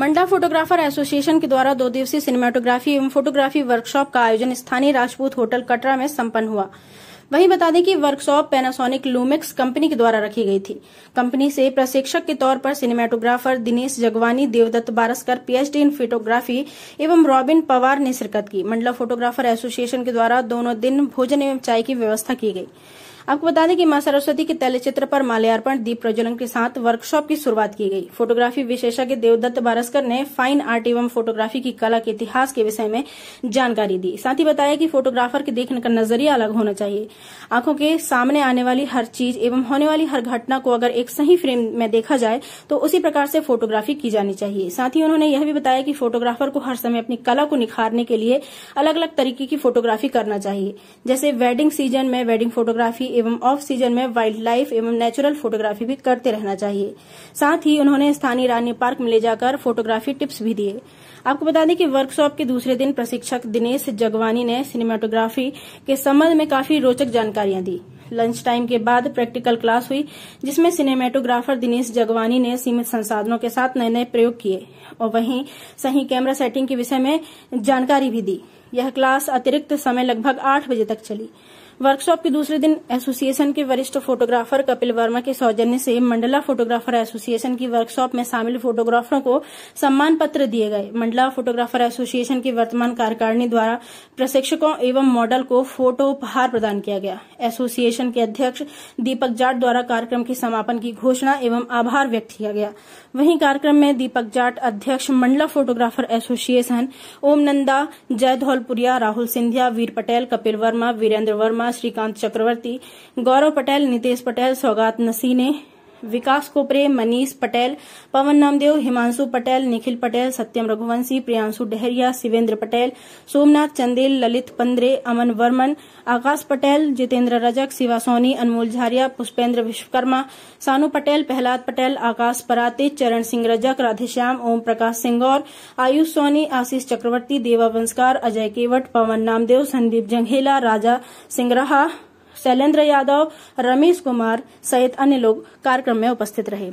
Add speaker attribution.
Speaker 1: Mandla photographer association के द्वारा दो दिवसीय सिनेमाटोग्राफी एवं फोटोग्राफी वर्कशॉप का आयोजन स्थानीय राजपूत होटल कटरा में सम्पन्न हुआ वहीं बता दें कि वर्कशॉप पैनासोनिक लूमेक्स कंपनी के द्वारा रखी गई थी कंपनी से प्रशिक्षक के तौर पर cinematographer Dinesh Jagwani Devdatt Barsakar PhD in photography एवं रॉबिन पवार ने शिरकत की मंडला फोटोग्राफर एसोसिएशन के द्वारा दोनों दिन भोजन एवं चाय की व्यवस्था की गई आपको बता दें कि माँ सरस्वती के तैलचित्र पर माल्यार्पण दीप प्रज्वलन के साथ वर्कशॉप की शुरुआत की गई फोटोग्राफी विशेषज्ञ देवदत्त बारस्कर ने फाइन आर्ट एवं फोटोग्राफी की कला के इतिहास के विषय में जानकारी दी साथ ही बताया कि फोटोग्राफर के देखने का नजरिया अलग होना चाहिए आंखों के सामने आने वाली हर चीज एवं होने वाली हर घटना को अगर एक सही फ्रेम में देखा जाए तो उसी प्रकार से फोटोग्राफी की जानी चाहिए साथ ही उन्होंने यह भी बताया कि फोटोग्राफर को हर समय अपनी कला को निखारने के लिए अलग अलग तरीके की फोटोग्राफी करना चाहिए जैसे वेडिंग सीजन में वेडिंग फोटोग्राफी एवं ऑफ सीजन में वाइल्ड लाइफ एवं नेचुरल फोटोग्राफी भी करते रहना चाहिए साथ ही उन्होंने स्थानीय रानी पार्क में ले जाकर फोटोग्राफी टिप्स भी दिए आपको बता दें कि वर्कशॉप के दूसरे दिन प्रशिक्षक दिनेश जगवानी ने सिनेमाटोग्राफी के संबंध में काफी रोचक जानकारियां दी लंच टाइम के बाद प्रैक्टिकल क्लास हुई जिसमें सिनेमेटोग्राफर दिनेश जगवानी ने सीमित संसाधनों के साथ नए नए प्रयोग किए और वहीं सही कैमरा सेटिंग के विषय में जानकारी भी दी यह क्लास अतिरिक्त समय लगभग आठ बजे तक चली वर्कशॉप के दूसरे दिन एसोसिएशन के वरिष्ठ फोटोग्राफर कपिल वर्मा के सौजन्य से मंडला फोटोग्राफर एसोसिएशन की वर्कशॉप में शामिल फोटोग्राफरों को सम्मान पत्र दिए गए मंडला फोटोग्राफर एसोसिएशन की वर्तमान कार्यकारिणी द्वारा प्रशिक्षकों एवं मॉडल को फोटो उपहार प्रदान किया गया एसोसिएशन के अध्यक्ष दीपक जाट द्वारा कार्यक्रम के समापन की घोषणा एवं आभार व्यक्त किया गया वहीं कार्यक्रम में दीपक जाट अध्यक्ष मंडला फोटोग्राफर एसोसिएशन ओम नंदा जयधौल पुरिया राहुल सिंधिया वीर पटेल कपिल वर्मा वीरेंद्र वर्मा श्रीकांत चक्रवर्ती गौरव पटेल नितेश पटेल सौगात नसीने विकास कोपरे मनीष पटेल पवन नामदेव हिमांशु पटेल निखिल पटेल सत्यम रघुवंशी प्रियांशु डहरिया शिवेंद्र पटेल सोमनाथ चंदेल ललित पंद्रे अमन वर्मन आकाश पटेल जितेंद्र रजक शिवा सोनी अनमोल झारिया पुष्पेंद्र विश्वकर्मा सानू पटेल प्रहलाद पटेल आकाश पराते चरण सिंह रजक राधेश्याम ओम प्रकाश सिंह और आयुष सोनी आशीष चक्रवर्ती देवा वंसकार अजय केवट पवन नामदेव संदीप जंघेला राजा सिंगराहा शैलेन्द्र यादव रमेश कुमार सहित अन्य लोग कार्यक्रम में उपस्थित रहे